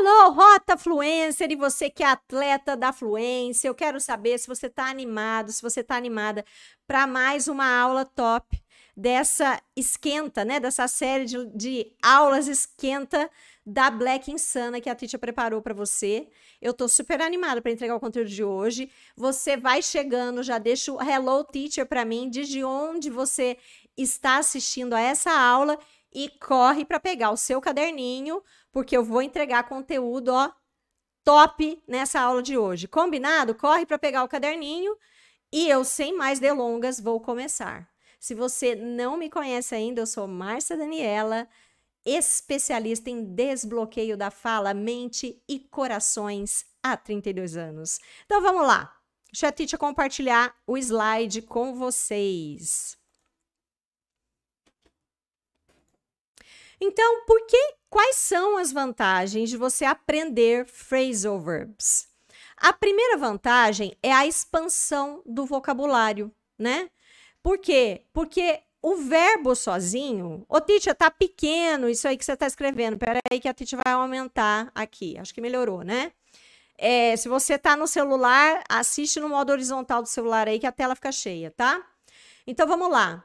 Hello, Rota Fluencer e você que é atleta da Fluência, eu quero saber se você está animado, se você está animada para mais uma aula top dessa esquenta, né? Dessa série de, de aulas esquenta da Black Insana que a Titia preparou para você. Eu tô super animada para entregar o conteúdo de hoje. Você vai chegando, já deixa o hello teacher para mim, desde de onde você está assistindo a essa aula e corre para pegar o seu caderninho porque eu vou entregar conteúdo, ó, top nessa aula de hoje. Combinado? Corre para pegar o caderninho e eu, sem mais delongas, vou começar. Se você não me conhece ainda, eu sou Márcia Daniela, especialista em desbloqueio da fala, mente e corações há 32 anos. Então vamos lá. Deixa a Titi compartilhar o slide com vocês. Então, por que Quais são as vantagens de você aprender phrasal verbs? A primeira vantagem é a expansão do vocabulário, né? Por quê? Porque o verbo sozinho, ô Titia, tá pequeno isso aí que você tá escrevendo, Pera aí que a Titia vai aumentar aqui, acho que melhorou, né? É, se você tá no celular, assiste no modo horizontal do celular aí que a tela fica cheia, tá? Então vamos lá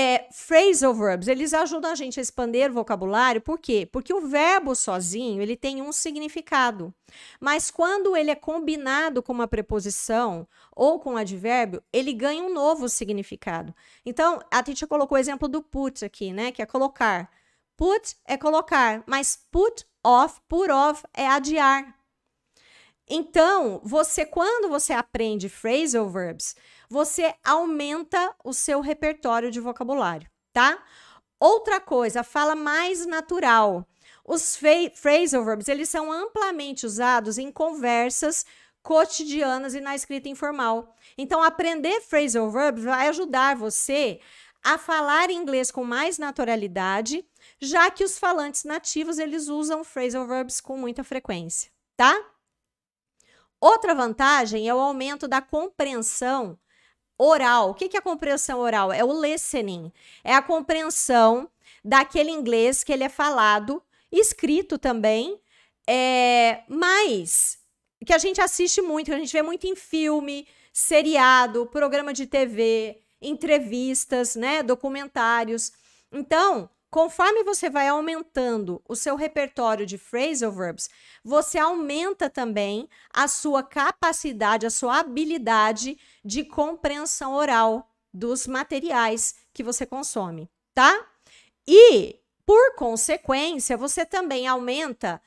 é, phrasal verbs, eles ajudam a gente a expandir o vocabulário, por quê? Porque o verbo sozinho, ele tem um significado, mas quando ele é combinado com uma preposição ou com um advérbio, ele ganha um novo significado. Então, a Titi colocou o exemplo do put aqui, né, que é colocar. Put é colocar, mas put off, put off é adiar. Então, você quando você aprende phrasal verbs, você aumenta o seu repertório de vocabulário, tá? Outra coisa, fala mais natural. Os phrasal verbs, eles são amplamente usados em conversas cotidianas e na escrita informal. Então, aprender phrasal verbs vai ajudar você a falar inglês com mais naturalidade, já que os falantes nativos, eles usam phrasal verbs com muita frequência, tá? Outra vantagem é o aumento da compreensão oral. O que é a compreensão oral? É o listening. É a compreensão daquele inglês que ele é falado, escrito também, é, mas que a gente assiste muito, que a gente vê muito em filme, seriado, programa de TV, entrevistas, né, documentários. Então, Conforme você vai aumentando o seu repertório de phrasal verbs, você aumenta também a sua capacidade, a sua habilidade de compreensão oral dos materiais que você consome, tá? E, por consequência, você também aumenta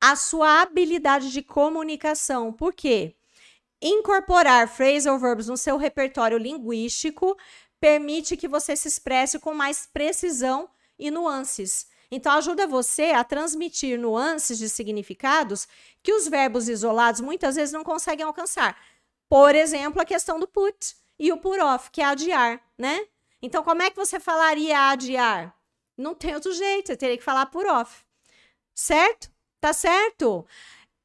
a sua habilidade de comunicação. Por quê? Incorporar phrasal verbs no seu repertório linguístico permite que você se expresse com mais precisão e nuances. Então, ajuda você a transmitir nuances de significados que os verbos isolados muitas vezes não conseguem alcançar. Por exemplo, a questão do put e o put off, que é adiar, né? Então, como é que você falaria adiar? Não tem outro jeito, você teria que falar put off. Certo? Tá certo?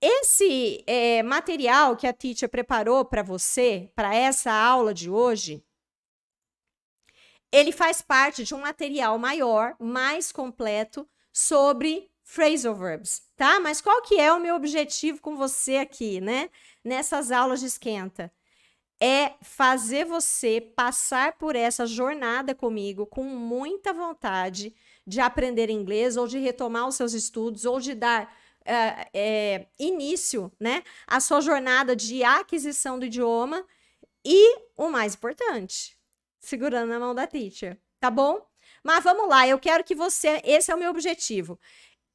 Esse é, material que a teacher preparou para você, para essa aula de hoje, ele faz parte de um material maior, mais completo, sobre phrasal verbs, tá? Mas qual que é o meu objetivo com você aqui, né? Nessas aulas de esquenta? É fazer você passar por essa jornada comigo com muita vontade de aprender inglês ou de retomar os seus estudos ou de dar uh, é, início, né, à sua jornada de aquisição do idioma e o mais importante, segurando a mão da teacher, tá bom? Mas vamos lá, eu quero que você, esse é o meu objetivo.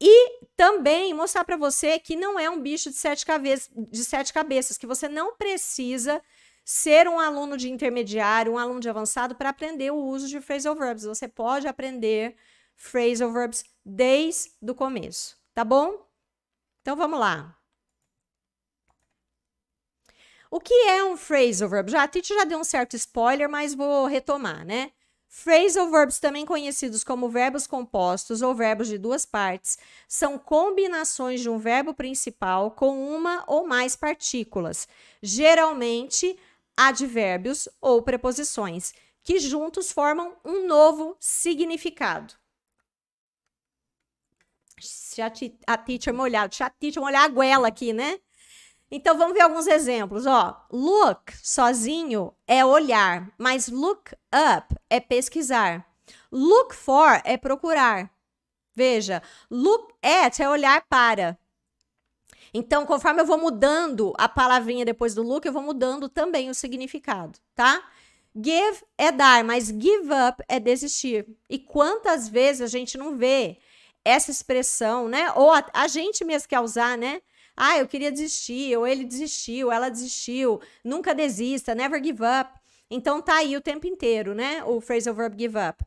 E também mostrar para você que não é um bicho de sete, cabeças, de sete cabeças, que você não precisa ser um aluno de intermediário, um aluno de avançado para aprender o uso de phrasal verbs. Você pode aprender phrasal verbs desde o começo, tá bom? Então vamos lá. O que é um phrasal verb? Já, a Titi já deu um certo spoiler, mas vou retomar, né? Phrasal verbs, também conhecidos como verbos compostos ou verbos de duas partes, são combinações de um verbo principal com uma ou mais partículas, geralmente advérbios ou preposições, que juntos formam um novo significado. Se a, Titi teacher é molhar, deixa a teacher é molhar a goela aqui, né? Então vamos ver alguns exemplos, ó. Look sozinho é olhar, mas look up é pesquisar. Look for é procurar. Veja, look at é olhar para. Então, conforme eu vou mudando a palavrinha depois do look, eu vou mudando também o significado, tá? Give é dar, mas give up é desistir. E quantas vezes a gente não vê essa expressão, né? Ou a, a gente mesmo quer usar, né? Ah, eu queria desistir, ou ele desistiu, ela desistiu. Nunca desista, never give up. Então tá aí o tempo inteiro, né? O phrasal verb give up.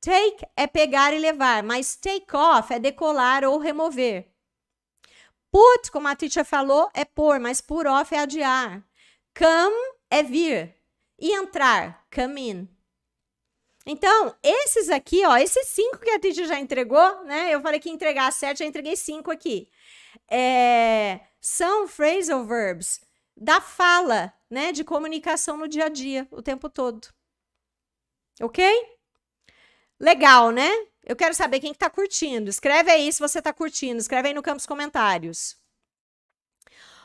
Take é pegar e levar, mas take off é decolar ou remover. Put, como a teacher falou, é pôr, mas put off é adiar. Come é vir. E entrar, come in. Então, esses aqui, ó, esses cinco que a teacher já entregou, né? Eu falei que ia entregar sete, já entreguei cinco aqui é, são phrasal verbs da fala, né? De comunicação no dia a dia, o tempo todo. Ok? Legal, né? Eu quero saber quem está curtindo. Escreve aí se você está curtindo. Escreve aí no campo dos comentários.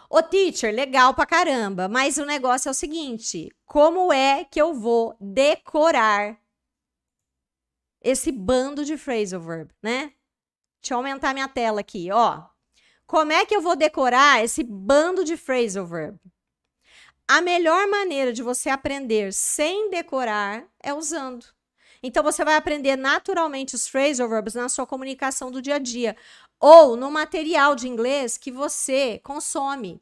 Ô, teacher, legal pra caramba, mas o negócio é o seguinte: como é que eu vou decorar esse bando de phrasal verb, né? Deixa eu aumentar minha tela aqui, ó. Como é que eu vou decorar esse bando de phrasal verb? A melhor maneira de você aprender sem decorar é usando. Então você vai aprender naturalmente os phrasal verbs na sua comunicação do dia a dia ou no material de inglês que você consome.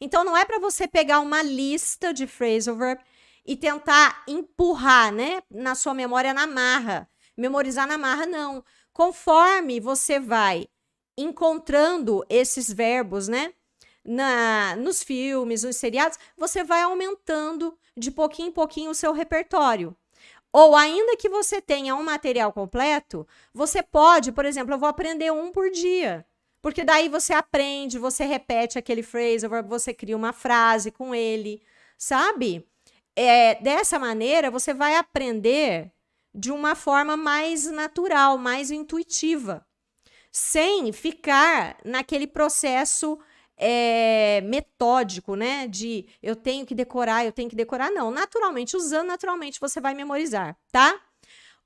Então não é para você pegar uma lista de phrasal verb e tentar empurrar, né, na sua memória na marra, memorizar na marra não. Conforme você vai encontrando esses verbos, né? Na, nos filmes, nos seriados, você vai aumentando de pouquinho em pouquinho o seu repertório. Ou ainda que você tenha um material completo, você pode, por exemplo, eu vou aprender um por dia. Porque daí você aprende, você repete aquele phrase, você cria uma frase com ele, sabe? É, dessa maneira, você vai aprender de uma forma mais natural, mais intuitiva sem ficar naquele processo é, metódico, né? De eu tenho que decorar, eu tenho que decorar. Não, naturalmente, usando naturalmente, você vai memorizar, tá?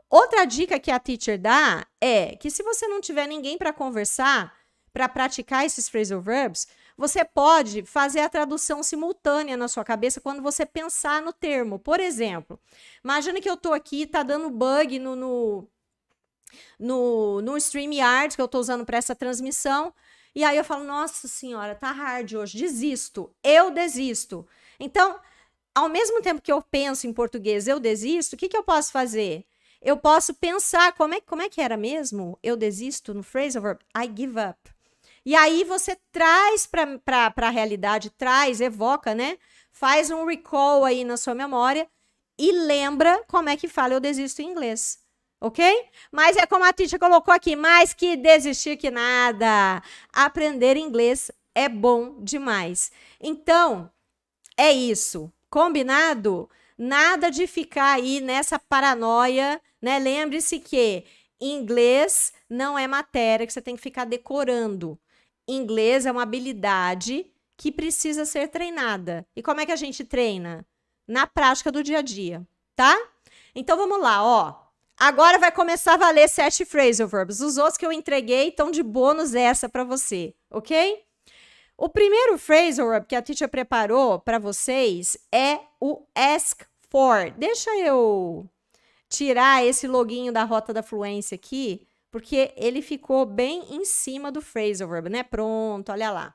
Outra dica que a teacher dá é que se você não tiver ninguém para conversar, para praticar esses phrasal verbs, você pode fazer a tradução simultânea na sua cabeça quando você pensar no termo. Por exemplo, imagina que eu estou aqui, tá dando bug no, no no, no StreamYard que eu estou usando para essa transmissão. E aí eu falo, nossa senhora, tá hard hoje, desisto, eu desisto. Então, ao mesmo tempo que eu penso em português, eu desisto, o que, que eu posso fazer? Eu posso pensar, como é, como é que era mesmo? Eu desisto no phrasal verb, I give up. E aí você traz para a realidade, traz, evoca, né? Faz um recall aí na sua memória e lembra como é que fala eu desisto em inglês ok? Mas é como a Tisha colocou aqui, mais que desistir que nada. Aprender inglês é bom demais. Então, é isso. Combinado? Nada de ficar aí nessa paranoia, né? Lembre-se que inglês não é matéria que você tem que ficar decorando. Inglês é uma habilidade que precisa ser treinada. E como é que a gente treina? Na prática do dia a dia, tá? Então vamos lá, ó. Agora vai começar a valer sete phrasal verbs. Os outros que eu entreguei estão de bônus é essa para você, ok? O primeiro phrasal verb que a teacher preparou para vocês é o ask for. Deixa eu tirar esse loginho da rota da fluência aqui, porque ele ficou bem em cima do phrasal verb, né? Pronto, olha lá.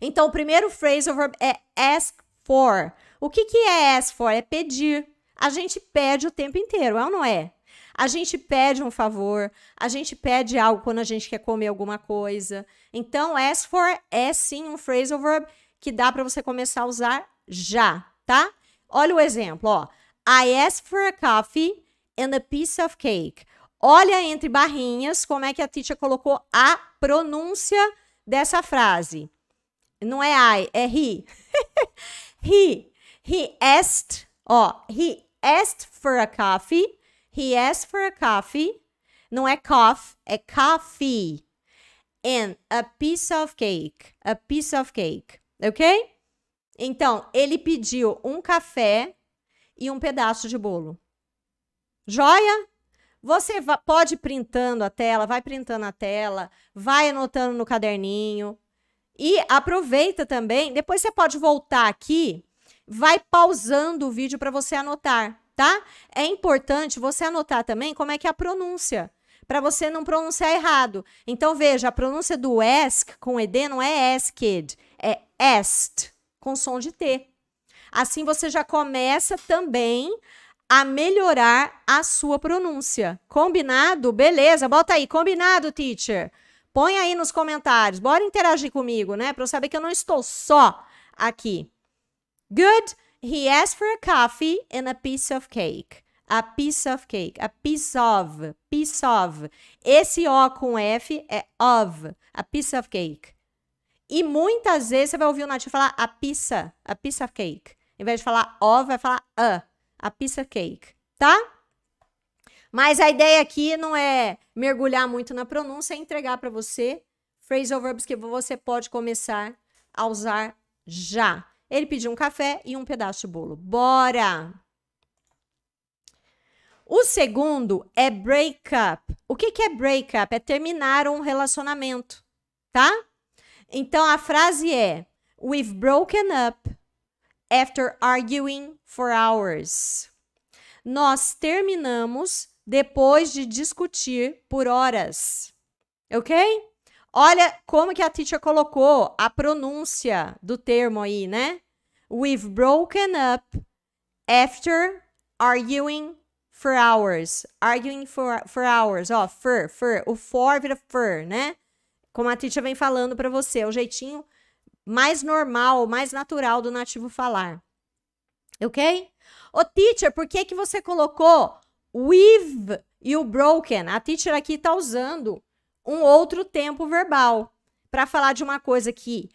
Então, o primeiro phrasal verb é ask for. O que, que é ask for? É pedir. A gente pede o tempo inteiro, é ou não é? A gente pede um favor, a gente pede algo quando a gente quer comer alguma coisa. Então, ask for é sim um phrasal verb que dá para você começar a usar já, tá? Olha o exemplo, ó. I asked for a coffee and a piece of cake. Olha entre barrinhas como é que a teacher colocou a pronúncia dessa frase. Não é I, é he. he. He asked, ó, he asked for a coffee. He asked for a coffee. Não é cough, é coffee. And a piece of cake. A piece of cake. Ok? Então, ele pediu um café e um pedaço de bolo. Joia? Você pode ir printando a tela, vai printando a tela, vai anotando no caderninho. E aproveita também, depois você pode voltar aqui vai pausando o vídeo para você anotar, tá? É importante você anotar também como é que é a pronúncia, para você não pronunciar errado. Então veja, a pronúncia do ask com ED não é ESCED, é EST com som de T. Assim você já começa também a melhorar a sua pronúncia. Combinado? Beleza, bota aí, combinado, teacher. Põe aí nos comentários, bora interagir comigo, né? Para eu saber que eu não estou só aqui. Good. He asked for a coffee and a piece of cake. A piece of cake. A piece of. Piece of. Esse O com F é of. A piece of cake. E muitas vezes você vai ouvir o nativo falar a pizza. A piece of cake. Em vez de falar of, vai falar a. A piece of cake. Tá? Mas a ideia aqui não é mergulhar muito na pronúncia, é entregar para você phrasal verbs que você pode começar a usar já. Ele pediu um café e um pedaço de bolo. Bora! O segundo é breakup. O que, que é breakup? É terminar um relacionamento, tá? Então a frase é: We've broken up after arguing for hours. Nós terminamos depois de discutir por horas. Ok? Olha como que a teacher colocou a pronúncia do termo aí, né? We've broken up after arguing for hours. Arguing for, for hours. Ó, for, for. O for vira for, né? Como a teacher vem falando para você. É o jeitinho mais normal, mais natural do nativo falar. Ok? Ô, teacher, por que que você colocou we've e o broken? A teacher aqui tá usando um outro tempo verbal para falar de uma coisa que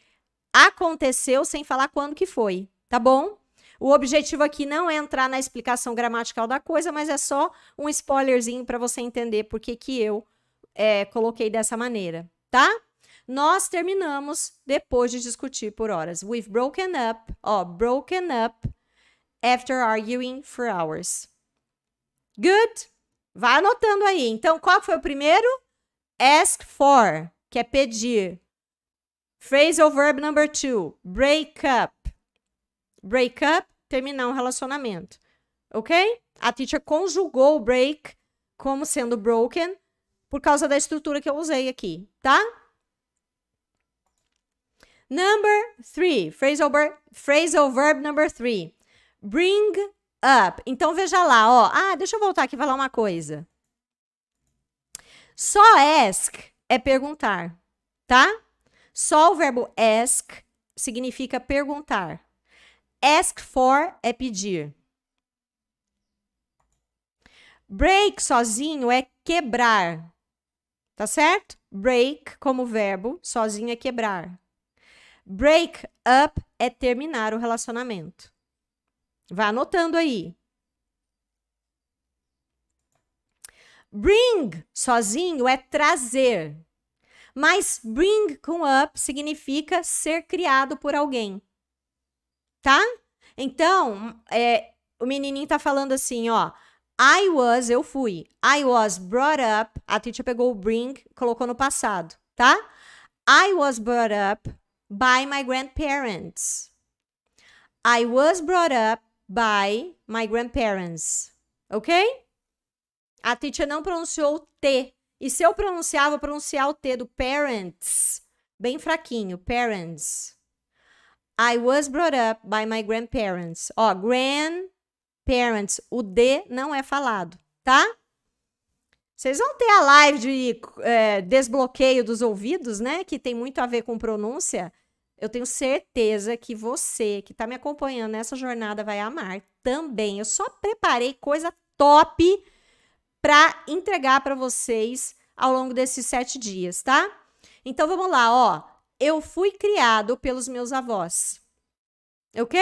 aconteceu sem falar quando que foi, tá bom? O objetivo aqui não é entrar na explicação gramatical da coisa, mas é só um spoilerzinho para você entender por que, que eu é, coloquei dessa maneira, tá? Nós terminamos depois de discutir por horas. We've broken up, ó, broken up after arguing for hours. Good? Vai anotando aí. Então, qual foi o primeiro? Ask for, que é pedir. Phrasal verb number two, break up. Break up, terminar um relacionamento. Ok? A teacher conjugou o break como sendo broken por causa da estrutura que eu usei aqui, tá? Number three, phrasal, phrasal verb number three. Bring up. Então veja lá, ó. Ah, deixa eu voltar aqui e falar uma coisa. Só ask é perguntar, tá? Só o verbo ask significa perguntar. Ask for é pedir. Break sozinho é quebrar. Tá certo? Break como verbo, sozinho é quebrar. Break up é terminar o relacionamento. Vá anotando aí. Bring sozinho é trazer. Mas bring com up significa ser criado por alguém. Tá? Então, é, o menininho tá falando assim, ó. I was, eu fui. I was brought up. A teacher pegou o bring, colocou no passado, tá? I was brought up by my grandparents. I was brought up by my grandparents. Ok? A teacher não pronunciou o T. E se eu pronunciava, vou pronunciar o T do parents. Bem fraquinho, parents. I was brought up by my grandparents. Ó, grandparents. O D não é falado, tá? Vocês vão ter a live de é, desbloqueio dos ouvidos, né? Que tem muito a ver com pronúncia. Eu tenho certeza que você que está me acompanhando nessa jornada vai amar também. Eu só preparei coisa top para entregar para vocês ao longo desses sete dias, tá? Então vamos lá, ó. Eu fui criado pelos meus avós, ok?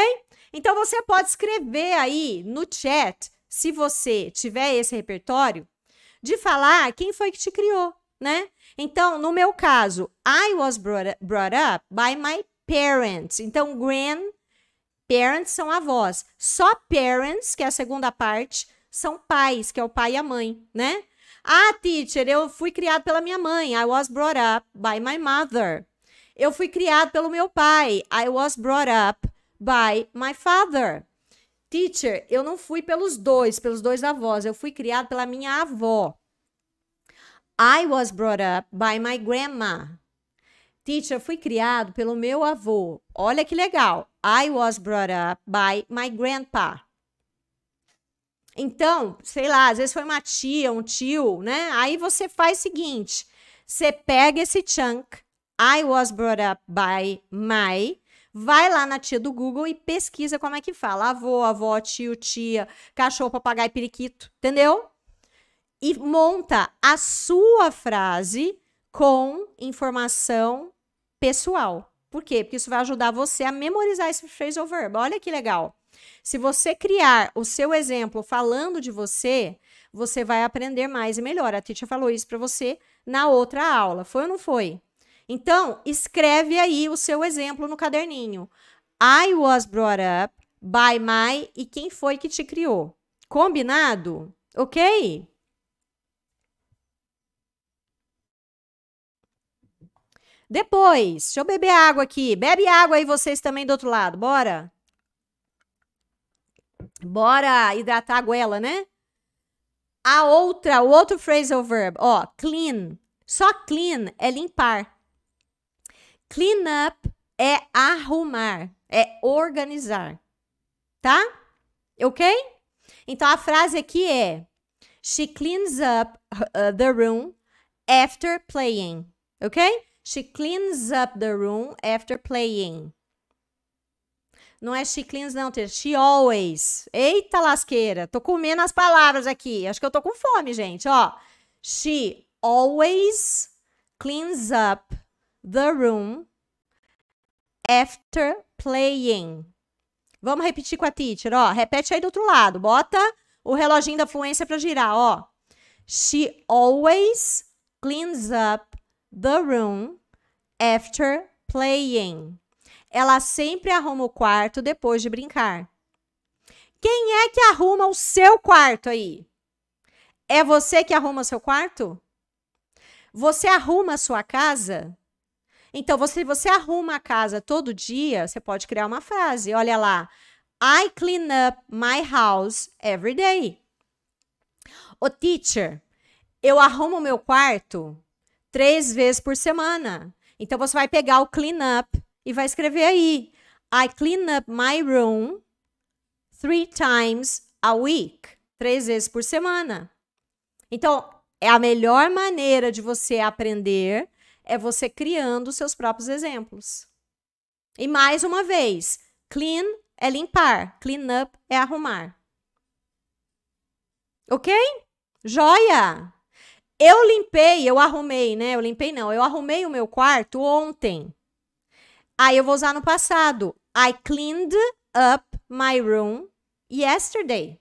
Então você pode escrever aí no chat, se você tiver esse repertório, de falar quem foi que te criou, né? Então, no meu caso, I was brought up, brought up by my parents. Então, grandparents são avós. Só parents, que é a segunda parte, são pais, que é o pai e a mãe, né? Ah, teacher, eu fui criado pela minha mãe. I was brought up by my mother. Eu fui criado pelo meu pai. I was brought up by my father. Teacher, eu não fui pelos dois, pelos dois avós. Eu fui criado pela minha avó. I was brought up by my grandma. Teacher, eu fui criado pelo meu avô. Olha que legal. I was brought up by my grandpa. Então, sei lá, às vezes foi uma tia, um tio, né? Aí você faz o seguinte: você pega esse chunk, I was brought up by my, vai lá na tia do Google e pesquisa como é que fala. Avô, avó, tio, tia, cachorro, papagaio, periquito, entendeu? E monta a sua frase com informação pessoal. Por quê? Porque isso vai ajudar você a memorizar esse phrasal verb. Olha que legal. Se você criar o seu exemplo falando de você, você vai aprender mais e melhor. A Titia falou isso para você na outra aula. Foi ou não foi? Então, escreve aí o seu exemplo no caderninho. I was brought up by my e quem foi que te criou. Combinado? Ok? Depois, deixa eu beber água aqui. Bebe água aí vocês também do outro lado, bora? Bora hidratar a goela, né? A outra, o outro phrasal verb, ó, clean. Só clean é limpar. Clean up é arrumar, é organizar. Tá? OK? Então a frase aqui é: She cleans up uh, the room after playing. OK? She cleans up the room after playing. Não é she cleans, não, ter she always. Eita lasqueira, tô comendo as palavras aqui. Acho que eu tô com fome, gente, ó. She always cleans up the room after playing. Vamos repetir com a teacher, ó. Repete aí do outro lado. Bota o reloginho da fluência para girar, ó. She always cleans up the room after playing. Ela sempre arruma o quarto depois de brincar. Quem é que arruma o seu quarto aí? É você que arruma seu quarto? Você arruma a sua casa? Então, se você, você arruma a casa todo dia, você pode criar uma frase. Olha lá. I clean up my house every day. O teacher, eu arrumo meu quarto três vezes por semana. Então, você vai pegar o clean up e vai escrever aí: I clean up my room three times a week. Três vezes por semana. Então, é a melhor maneira de você aprender é você criando seus próprios exemplos. E mais uma vez, clean é limpar, clean up é arrumar. Ok? Joia! Eu limpei, eu arrumei, né? Eu limpei não, eu arrumei o meu quarto ontem. Aí eu vou usar no passado. I cleaned up my room yesterday.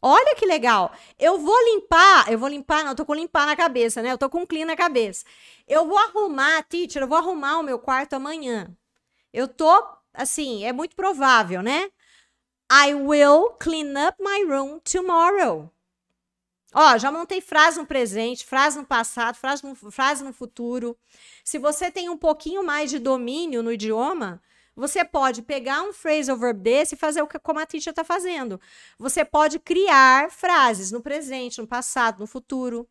Olha que legal. Eu vou limpar, eu vou limpar, não, eu tô com limpar na cabeça, né? Eu tô com clean na cabeça. Eu vou arrumar, teacher, eu vou arrumar o meu quarto amanhã. Eu tô, assim, é muito provável, né? I will clean up my room tomorrow. Ó, já montei frase no presente, frase no passado, frase no, frase no futuro. Se você tem um pouquinho mais de domínio no idioma, você pode pegar um phrasal verb desse e fazer o que como a teacher está fazendo. Você pode criar frases no presente, no passado, no futuro,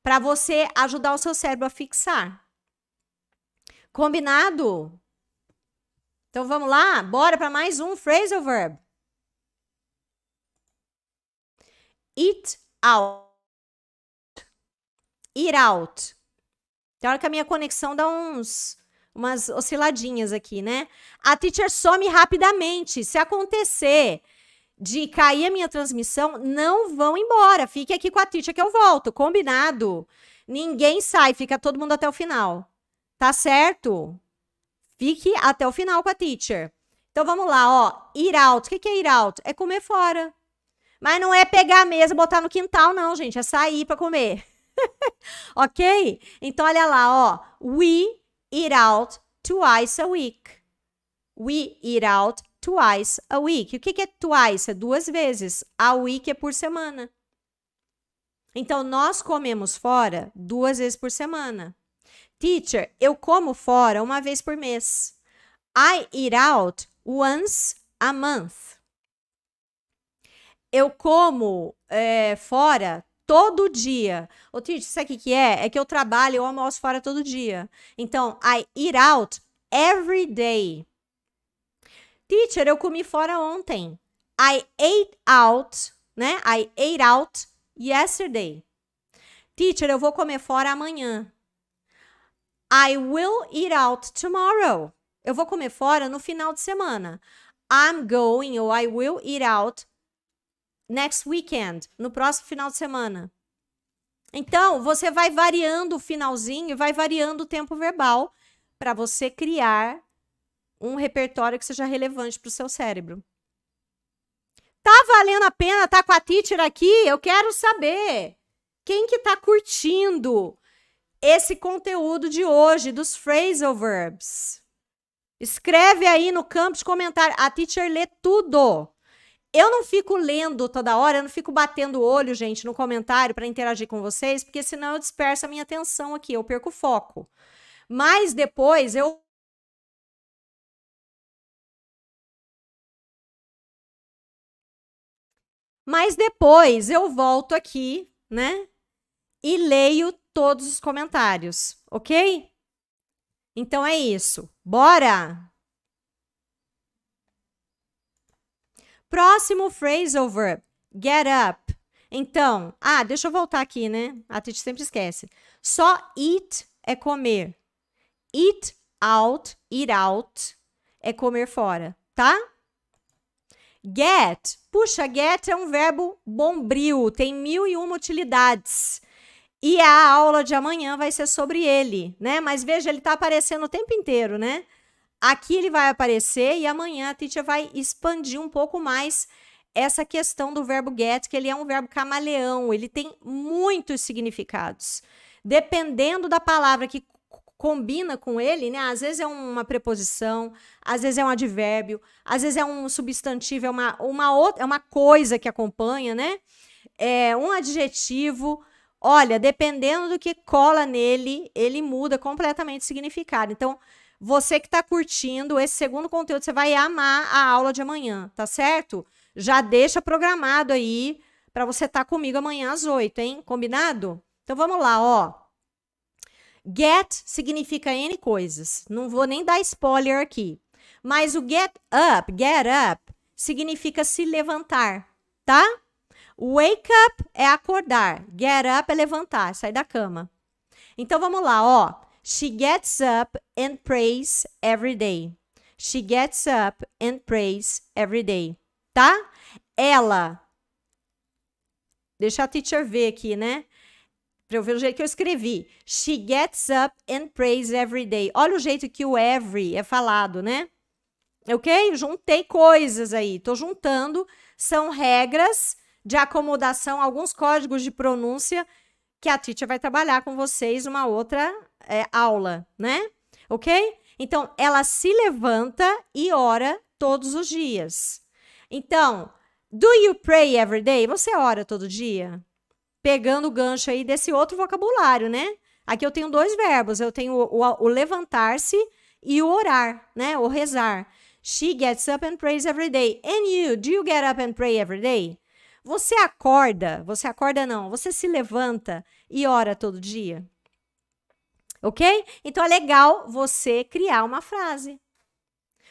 para você ajudar o seu cérebro a fixar. Combinado? Então vamos lá, bora para mais um phrasal verb. It out. Ir out. Tem hora que a minha conexão dá uns umas osciladinhas aqui, né? A teacher some rapidamente. Se acontecer de cair a minha transmissão, não vão embora. Fique aqui com a teacher que eu volto. Combinado? Ninguém sai, fica todo mundo até o final. Tá certo? Fique até o final com a teacher. Então vamos lá, ó. Ir out. O que é ir out? É comer fora. Mas não é pegar a mesa e botar no quintal, não, gente. É sair para comer. ok? Então, olha lá, ó. We eat out twice a week. We eat out twice a week. O que, que é twice? É duas vezes. A week é por semana. Então, nós comemos fora duas vezes por semana. Teacher, eu como fora uma vez por mês. I eat out once a month eu como é, fora todo dia. Ô, Tite, sabe o que, é? É que eu trabalho, eu almoço fora todo dia. Então, I eat out every day. Teacher, eu comi fora ontem. I ate out, né? I ate out yesterday. Teacher, eu vou comer fora amanhã. I will eat out tomorrow. Eu vou comer fora no final de semana. I'm going or I will eat out next weekend, no próximo final de semana. Então, você vai variando o finalzinho e vai variando o tempo verbal para você criar um repertório que seja relevante para o seu cérebro. Tá valendo a pena tá com a teacher aqui? Eu quero saber quem que está curtindo esse conteúdo de hoje dos phrasal verbs. Escreve aí no campo de comentário. A teacher lê tudo. Eu não fico lendo toda hora, eu não fico batendo o olho, gente, no comentário para interagir com vocês, porque senão eu disperso a minha atenção aqui, eu perco o foco. Mas depois eu Mas depois eu volto aqui, né? E leio todos os comentários, ok? Então é isso. Bora! Próximo phrasal verb, get up. Então, ah, deixa eu voltar aqui, né? A Titi sempre esquece. Só eat é comer. Eat out, eat out é comer fora, tá? Get. Puxa, get é um verbo bombril, tem mil e uma utilidades. E a aula de amanhã vai ser sobre ele, né? Mas veja, ele tá aparecendo o tempo inteiro, né? Aqui ele vai aparecer e amanhã a Titia vai expandir um pouco mais essa questão do verbo get, que ele é um verbo camaleão, ele tem muitos significados. Dependendo da palavra que combina com ele, né? Às vezes é uma preposição, às vezes é um advérbio, às vezes é um substantivo, é uma, uma outra, é uma coisa que acompanha, né? É um adjetivo. Olha, dependendo do que cola nele, ele muda completamente o significado. Então, você que está curtindo esse segundo conteúdo, você vai amar a aula de amanhã, tá certo? Já deixa programado aí para você estar tá comigo amanhã às 8, hein? Combinado? Então vamos lá, ó. Get significa N coisas. Não vou nem dar spoiler aqui. Mas o get up, get up, significa se levantar, tá? Wake up é acordar. Get up é levantar, sair da cama. Então vamos lá, ó. She gets up and prays every day. She gets up and prays every day. Tá? Ela. Deixa a teacher ver aqui, né? Pra eu ver o jeito que eu escrevi. She gets up and prays every day. Olha o jeito que o every é falado, né? Ok? Juntei coisas aí. Tô juntando. São regras de acomodação, alguns códigos de pronúncia que a Titi vai trabalhar com vocês uma outra é, aula, né? Ok? Então, ela se levanta e ora todos os dias. Então, do you pray every day? Você ora todo dia? Pegando o gancho aí desse outro vocabulário, né? Aqui eu tenho dois verbos. Eu tenho o, o, o levantar-se e o orar, né? O rezar. She gets up and prays every day. And you, do you get up and pray every day? Você acorda, você acorda não, você se levanta e ora todo dia? Ok? Então é legal você criar uma frase.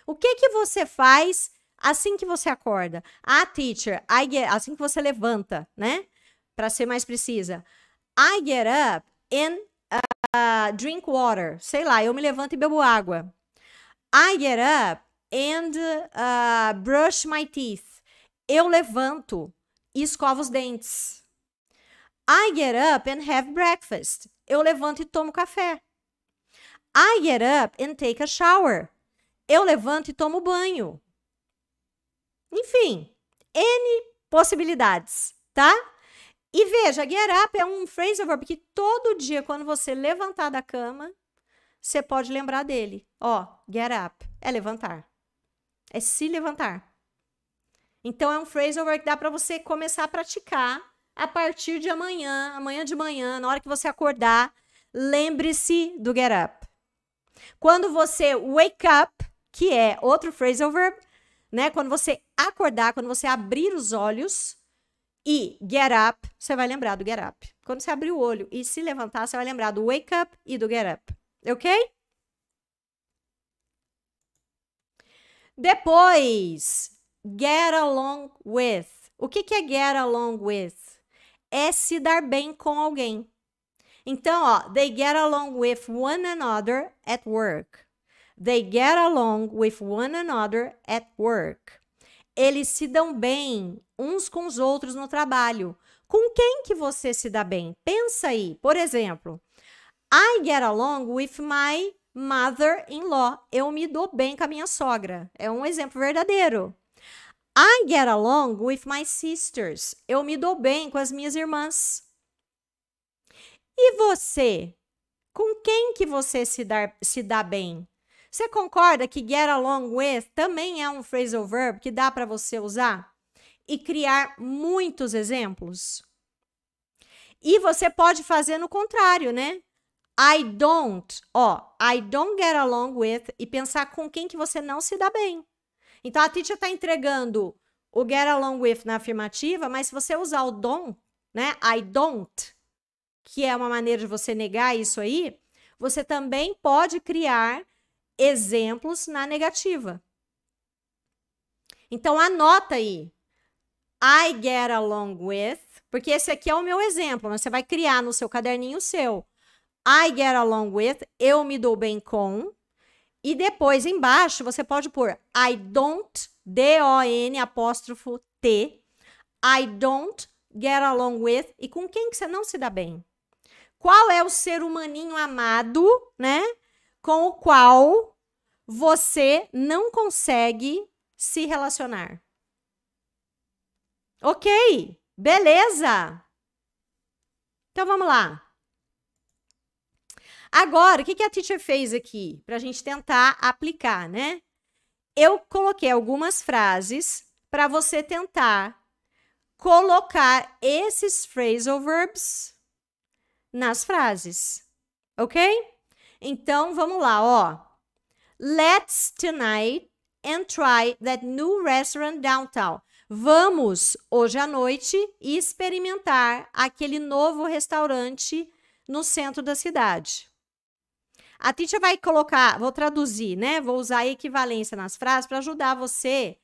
O que que você faz assim que você acorda? Ah, teacher, I get, assim que você levanta, né? Para ser mais precisa. I get up and uh, drink water. Sei lá, eu me levanto e bebo água. I get up and uh, brush my teeth. Eu levanto e escovo os dentes. I get up and have breakfast. Eu levanto e tomo café. I get up and take a shower. Eu levanto e tomo banho. Enfim, N possibilidades, tá? E veja, get up é um phrasal verb que todo dia, quando você levantar da cama, você pode lembrar dele. Ó, get up é levantar. É se levantar. Então é um phrasal verb que dá para você começar a praticar a partir de amanhã, amanhã de manhã, na hora que você acordar, lembre-se do get up. Quando você wake up, que é outro phrasal verb, né? Quando você acordar, quando você abrir os olhos e get up, você vai lembrar do get up. Quando você abrir o olho e se levantar, você vai lembrar do wake up e do get up. OK? Depois, get along with. O que, que é get along with? É se dar bem com alguém. Então, ó, they get along with one another at work. They get along with one another at work. Eles se dão bem uns com os outros no trabalho. Com quem que você se dá bem? Pensa aí. Por exemplo, I get along with my mother-in-law. Eu me dou bem com a minha sogra. É um exemplo verdadeiro. I get along with my sisters. Eu me dou bem com as minhas irmãs. E você? Com quem que você se dá, se dá bem? Você concorda que get along with também é um phrasal verb que dá para você usar e criar muitos exemplos? E você pode fazer no contrário, né? I don't, ó, I don't get along with e pensar com quem que você não se dá bem. Então a teacher está entregando o get along with na afirmativa, mas se você usar o don't, né? I don't, que é uma maneira de você negar isso aí, você também pode criar exemplos na negativa. Então anota aí. I get along with, porque esse aqui é o meu exemplo, mas você vai criar no seu caderninho seu. I get along with, eu me dou bem com. E depois, embaixo, você pode pôr I don't, D-O-N apóstrofo T, I don't get along with, e com quem que você não se dá bem? Qual é o ser humaninho amado, né, com o qual você não consegue se relacionar? Ok, beleza. Então vamos lá. Agora, o que, que a teacher fez aqui? Para a gente tentar aplicar, né? Eu coloquei algumas frases para você tentar colocar esses phrasal verbs nas frases, ok? Então, vamos lá, ó. Let's tonight and try that new restaurant downtown. Vamos hoje à noite experimentar aquele novo restaurante no centro da cidade. A Titi vai colocar, vou traduzir, né? Vou usar a equivalência nas frases para ajudar você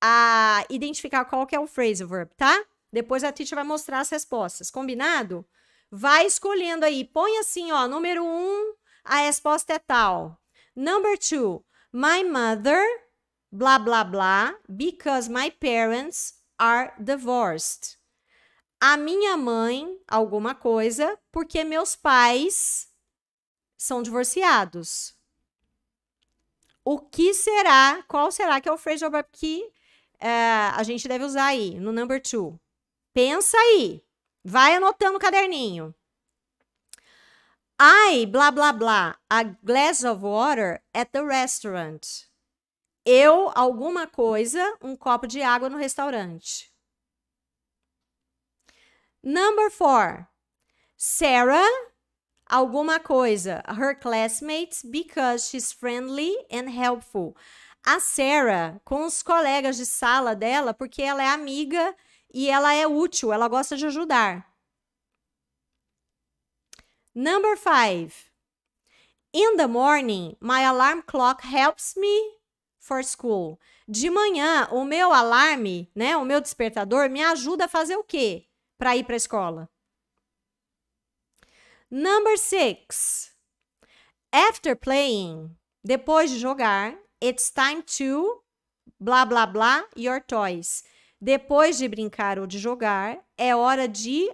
a identificar qual que é o phrasal verb, tá? Depois a Titi vai mostrar as respostas, combinado? Vai escolhendo aí, põe assim, ó, número um, a resposta é tal. Number two, my mother, blá, blá, blá, because my parents are divorced. A minha mãe, alguma coisa, porque meus pais são divorciados. O que será, qual será que é o phrasal verb que uh, a gente deve usar aí, no number two? Pensa aí, vai anotando o caderninho. I, blá, blá, blá, a glass of water at the restaurant. Eu, alguma coisa, um copo de água no restaurante. Number four. Sarah alguma coisa. Her classmates because she's friendly and helpful. A Sarah com os colegas de sala dela porque ela é amiga e ela é útil, ela gosta de ajudar. Number five. In the morning, my alarm clock helps me for school. De manhã, o meu alarme, né, o meu despertador me ajuda a fazer o quê? Para ir para a escola. Number six. After playing, depois de jogar, it's time to blá blá blá your toys. Depois de brincar ou de jogar, é hora de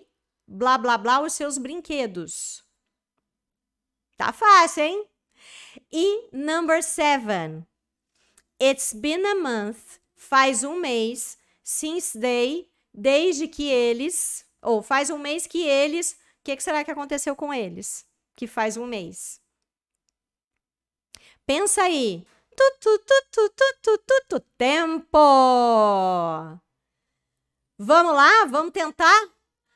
blá blá blá os seus brinquedos. Tá fácil, hein? E number seven. It's been a month. Faz um mês since they, desde que eles, ou faz um mês que eles que, que será que aconteceu com eles? Que faz um mês. Pensa aí. Tu, tu, tu, tu, tu, tu, tempo! Vamos lá? Vamos tentar?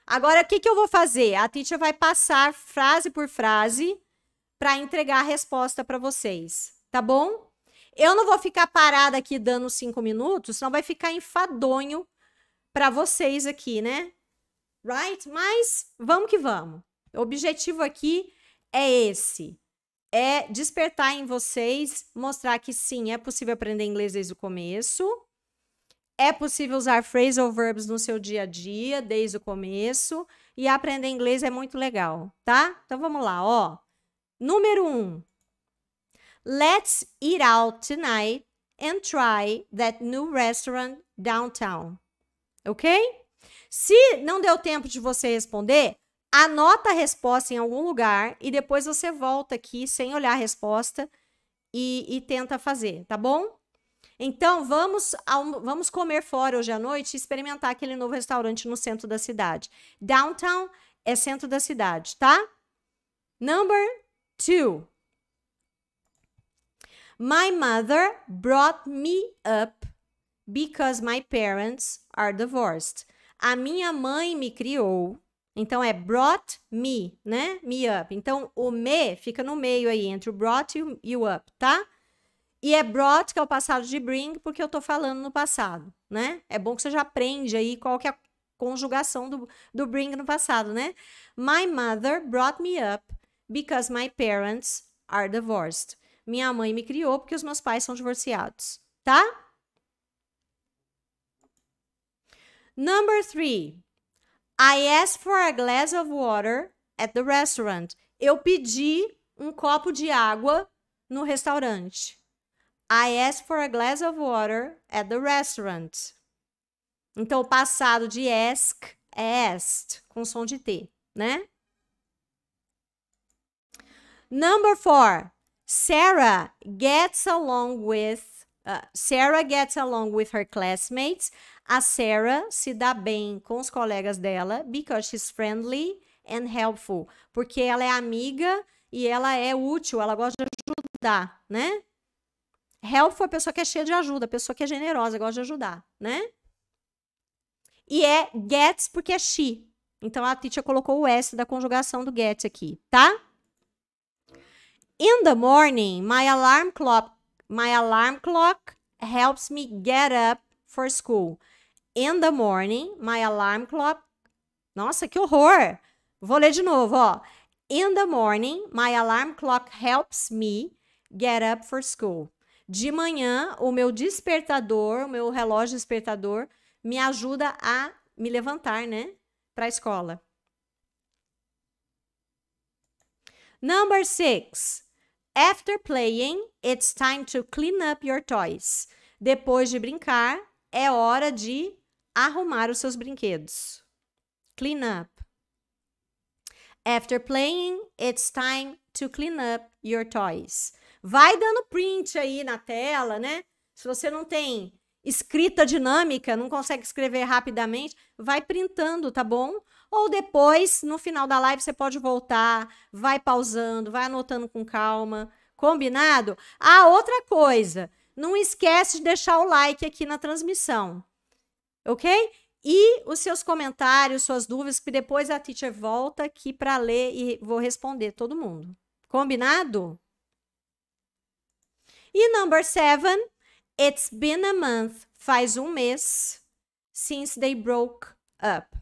Agora, o que, que eu vou fazer? A teacher vai passar frase por frase para entregar a resposta para vocês, tá bom? Eu não vou ficar parada aqui dando cinco minutos, senão vai ficar enfadonho para vocês aqui, né? right? Mas vamos que vamos. O objetivo aqui é esse. É despertar em vocês, mostrar que sim, é possível aprender inglês desde o começo. É possível usar phrasal verbs no seu dia a dia, desde o começo. E aprender inglês é muito legal, tá? Então vamos lá, ó. Número um. Let's eat out tonight and try that new restaurant downtown. Ok? Se não deu tempo de você responder, anota a resposta em algum lugar e depois você volta aqui sem olhar a resposta e, e tenta fazer, tá bom? Então, vamos, ao, vamos comer fora hoje à noite e experimentar aquele novo restaurante no centro da cidade. Downtown é centro da cidade, tá? Number two. My mother brought me up because my parents are divorced. A minha mãe me criou. Então é brought me, né? Me up. Então o me fica no meio aí, entre o brought e o, up, tá? E é brought, que é o passado de bring, porque eu tô falando no passado, né? É bom que você já aprende aí qual que é a conjugação do, do bring no passado, né? My mother brought me up because my parents are divorced. Minha mãe me criou porque os meus pais são divorciados, tá? Number three, I asked for a glass of water at the restaurant. Eu pedi um copo de água no restaurante. I asked for a glass of water at the restaurant. Então, o passado de ask é asked, com som de T, né? Number four, Sarah gets along with ah, Sarah gets along with her classmates. A Sarah se dá bem com os colegas dela because she's friendly and helpful. Porque ela é amiga e ela é útil, ela gosta de ajudar, né? Helpful é a pessoa que é cheia de ajuda, a pessoa que é generosa, gosta de ajudar, né? E é gets porque é she. Então a Titia colocou o S da conjugação do get aqui, tá? In the morning, my alarm clock My alarm clock helps me get up for school. In the morning, my alarm clock. Nossa, que horror! Vou ler de novo, ó. In the morning, my alarm clock helps me get up for school. De manhã, o meu despertador, o meu relógio despertador, me ajuda a me levantar, né? Para a escola. Number six. After playing, it's time to clean up your toys. Depois de brincar, é hora de arrumar os seus brinquedos. Clean up. After playing, it's time to clean up your toys. Vai dando print aí na tela, né? Se você não tem escrita dinâmica, não consegue escrever rapidamente, vai printando, tá bom? Ou depois, no final da live, você pode voltar, vai pausando, vai anotando com calma. Combinado? Ah, outra coisa. Não esquece de deixar o like aqui na transmissão. Ok? E os seus comentários, suas dúvidas, que depois a teacher volta aqui para ler e vou responder todo mundo. Combinado? E number seven, it's been a month, faz um mês, since they broke up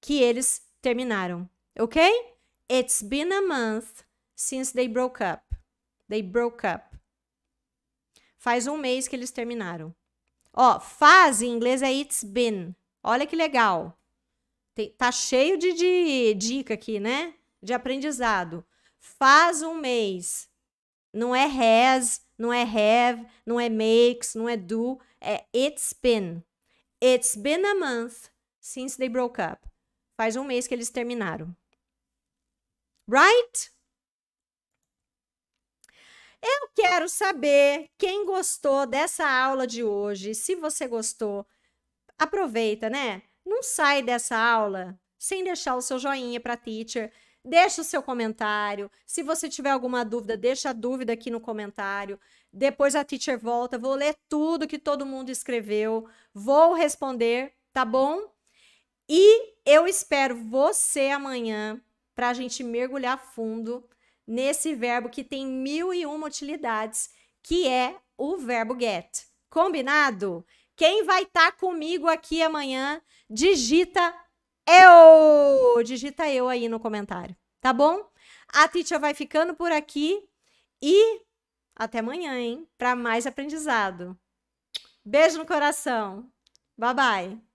que eles terminaram, ok? It's been a month since they broke up. They broke up. Faz um mês que eles terminaram. Ó, faz em inglês é it's been. Olha que legal. Tem, tá cheio de, de dica aqui, né? De aprendizado. Faz um mês. Não é has, não é have, não é makes, não é do. É it's been. It's been a month since they broke up. Faz um mês que eles terminaram. Right? Eu quero saber quem gostou dessa aula de hoje. Se você gostou, aproveita, né? Não sai dessa aula sem deixar o seu joinha para teacher. Deixa o seu comentário. Se você tiver alguma dúvida, deixa a dúvida aqui no comentário. Depois a teacher volta, vou ler tudo que todo mundo escreveu, vou responder, tá bom? E eu espero você amanhã para a gente mergulhar fundo nesse verbo que tem mil e uma utilidades, que é o verbo get. Combinado? Quem vai estar tá comigo aqui amanhã, digita eu! Digita eu aí no comentário, tá bom? A Titia vai ficando por aqui e até amanhã, hein? Para mais aprendizado. Beijo no coração. Bye bye.